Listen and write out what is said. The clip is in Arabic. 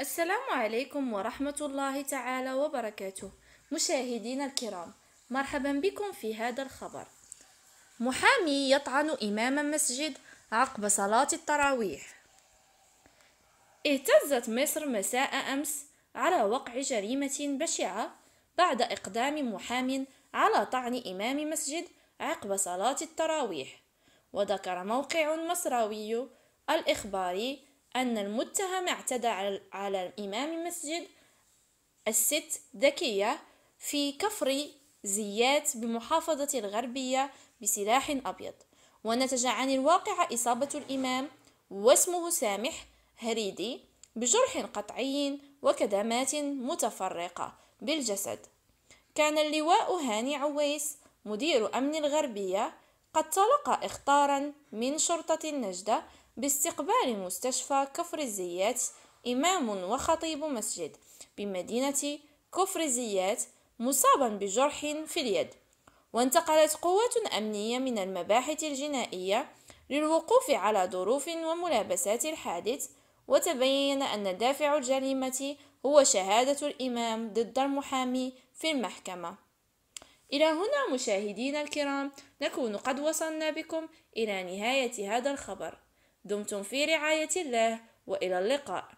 السلام عليكم ورحمة الله تعالى وبركاته مشاهدينا الكرام مرحبا بكم في هذا الخبر محامي يطعن إمام مسجد عقب صلاة التراويح اهتزت مصر مساء أمس على وقع جريمة بشعة بعد إقدام محام على طعن إمام مسجد عقب صلاة التراويح وذكر موقع مصراوي الإخباري أن المتهم اعتدى على إمام مسجد الست ذكية في كفر زيات بمحافظة الغربية بسلاح أبيض ونتج عن الواقع إصابة الإمام واسمه سامح هريدي بجرح قطعي وكدمات متفرقة بالجسد كان اللواء هاني عويس مدير أمن الغربية قد تلقى إخطارا من شرطة النجدة باستقبال مستشفى كفر الزيات إمام وخطيب مسجد بمدينة كفر الزيات مصابا بجرح في اليد وانتقلت قوة أمنية من المباحث الجنائية للوقوف على ظروف وملابسات الحادث وتبين أن دافع الجريمة هو شهادة الإمام ضد المحامي في المحكمة إلى هنا مشاهدينا الكرام نكون قد وصلنا بكم إلى نهاية هذا الخبر دمتم في رعاية الله وإلى اللقاء